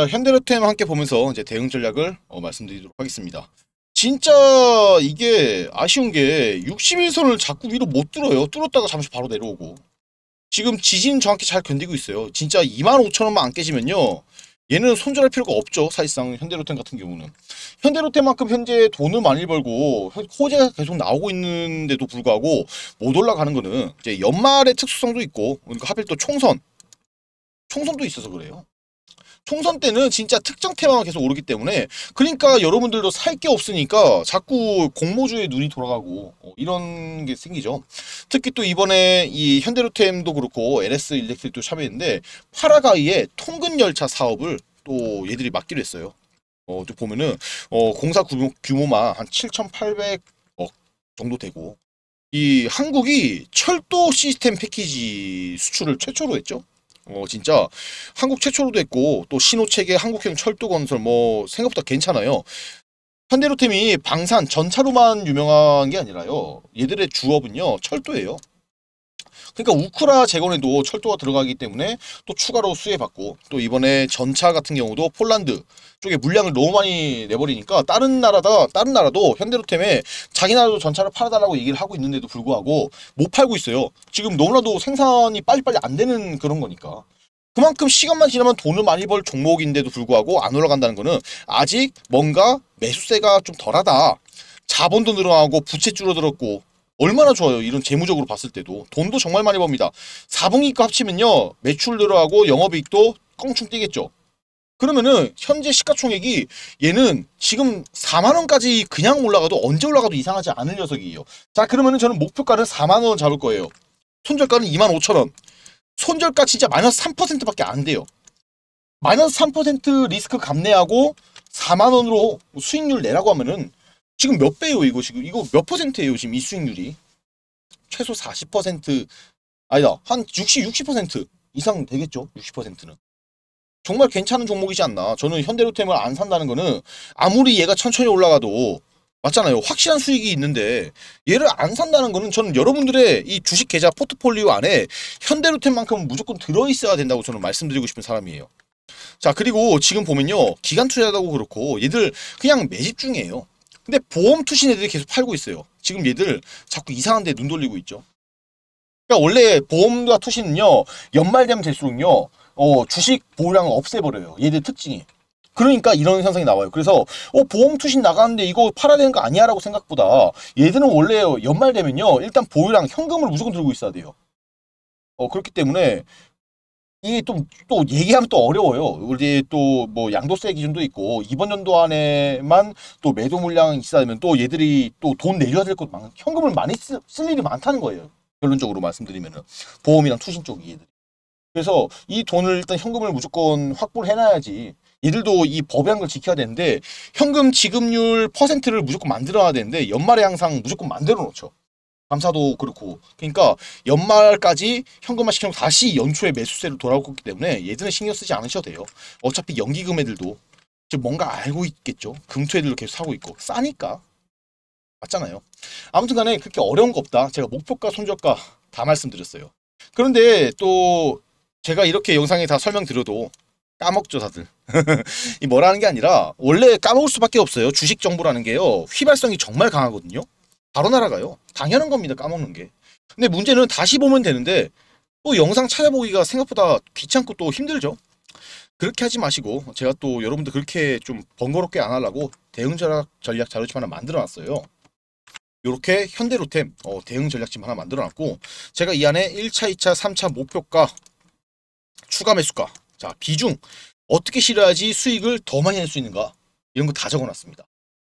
자, 그러니까 현대로템 함께 보면서 이제 대응 전략을 어, 말씀드리도록 하겠습니다. 진짜 이게 아쉬운 게 61선을 자꾸 위로 못 뚫어요. 뚫었다가 잠시 바로 내려오고. 지금 지진 정확히 잘 견디고 있어요. 진짜 25,000원만 안 깨지면요. 얘는 손절할 필요가 없죠. 사실상 현대로템 같은 경우는. 현대로템만큼 현재 돈을 많이 벌고 호재가 계속 나오고 있는데도 불구하고 못 올라가는 거는 이제 연말의 특수성도 있고 그러니까 하필 또 총선. 총선도 있어서 그래요. 총선 때는 진짜 특정 테마만 계속 오르기 때문에 그러니까 여러분들도 살 게 없으니까 자꾸 공모주의 눈이 돌아가고 어, 이런 게 생기죠. 특히 또 이번에 이 현대로템도 그렇고 LS 일렉트릭도 참여했는데 파라가이의 통근 열차 사업을 또 얘들이 맡기로 했어요. 어, 또 보면은 어, 공사 규모, 규모만 한 7,800억 정도 되고 이 한국이 철도 시스템 패키지 수출을 최초로 했죠. 어 진짜 한국 최초로 됐고 또 신호체계 한국형 철도건설 뭐 생각보다 괜찮아요. 현대로템이 방산 전차로만 유명한 게 아니라요. 얘들의 주업은요 철도예요. 그러니까 우크라 재건에도 철도가 들어가기 때문에 또 추가로 수혜받고 또 이번에 전차 같은 경우도 폴란드 쪽에 물량을 너무 많이 내버리니까 다른 나라다 다른 나라도 현대로템에 자기 나라도 전차를 팔아달라고 얘기를 하고 있는데도 불구하고 못 팔고 있어요. 지금 너무나도 생산이 빨리빨리 안 되는 그런 거니까. 그만큼 시간만 지나면 돈을 많이 벌 종목인데도 불구하고 안 올라간다는 거는 아직 뭔가 매수세가 좀 덜하다. 자본도 늘어나고 부채 줄어들었고 얼마나 좋아요. 이런 재무적으로 봤을 때도. 돈도 정말 많이 법니다. 4분기과 합치면요. 매출 들어가고 영업이익도 껑충 뛰겠죠. 그러면은 현재 시가총액이 얘는 지금 4만원까지 그냥 올라가도 언제 올라가도 이상하지 않은 녀석이에요. 자 그러면은 저는 목표가를 4만원 잡을 거예요. 손절가는 2만 5천원. 손절가 진짜 마이너스 3%밖에 안 돼요. 마이너스 3% 리스크 감내하고 4만원으로 수익률 내라고 하면은 지금 몇 배요 이거 지금 이거 몇 퍼센트예요 지금 이 수익률이 최소 40% 아니다 한 60, 60% 이상 되겠죠 60%는 정말 괜찮은 종목이지 않나 저는 현대로템을 안 산다는 거는 아무리 얘가 천천히 올라가도 맞잖아요 확실한 수익이 있는데 얘를 안 산다는 거는 저는 여러분들의 이 주식 계좌 포트폴리오 안에 현대로템만큼은 무조건 들어있어야 된다고 저는 말씀드리고 싶은 사람이에요 자 그리고 지금 보면요 기간 투자라고 그렇고 얘들 그냥 매집 중이에요 근데 보험 투신 애들이 계속 팔고 있어요. 지금 얘들 자꾸 이상한 데 눈 돌리고 있죠. 그러니까 원래 보험과 투신은요. 연말 되면 될수록요. 어, 주식 보유량을 없애버려요. 얘들 특징이. 그러니까 이런 현상이 나와요. 그래서 어, 보험 투신 나가는데 이거 팔아야 되는 거 아니야 라고 생각보다 얘들은 원래 연말 되면요. 일단 보유량 현금을 무조건 들고 있어야 돼요. 어, 그렇기 때문에 이게 좀또 얘기하면 또 어려워요. 우리 또뭐 양도세 기준도 있고 이번 연도 안에만 또 매도 물량이 있다면 또 얘들이 또 돈 내줘야 될것 많, 현금을 많이 쓰, 쓸 일이 많다는 거예요. 결론적으로 말씀드리면은 보험이랑 투신 쪽이 얘들. 그래서 이 돈을 일단 현금을 무조건 확보를 해놔야지. 이들도 이법의한 걸 지켜야 되는데 현금 지급률 퍼센트를 무조건 만들어야 되는데 연말에 항상 무조건 만들어 놓죠. 감사도 그렇고 그러니까 연말까지 현금화 시켜면 다시 연초에 매수세를 돌아오기 때문에 예전에 신경 쓰지 않으셔도 돼요. 어차피 연기금 애들도 지금 뭔가 알고 있겠죠. 금토 애들도 계속 사고 있고 싸니까 맞잖아요. 아무튼 간에 그렇게 어려운 거 없다. 제가 목표가 손절가 다 말씀드렸어요. 그런데 또 제가 이렇게 영상에 다 설명드려도 까먹죠 다들 이 뭐라는 게 아니라 원래 까먹을 수밖에 없어요 주식 정보라는 게요 휘발성이 정말 강하거든요 바로 날아가요. 당연한 겁니다. 까먹는 게. 근데 문제는 다시 보면 되는데 또 영상 찾아보기가 생각보다 귀찮고 또 힘들죠. 그렇게 하지 마시고 제가 또 여러분들 그렇게 좀 번거롭게 안 하려고 대응 전략, 전략 자료집 하나 만들어놨어요. 이렇게 현대로템 어, 대응 전략집 하나 만들어놨고 제가 이 안에 1차, 2차, 3차 목표가 추가 매수가 자 비중 어떻게 실어야지 수익을 더 많이 낼 수 있는가 이런 거 다 적어놨습니다.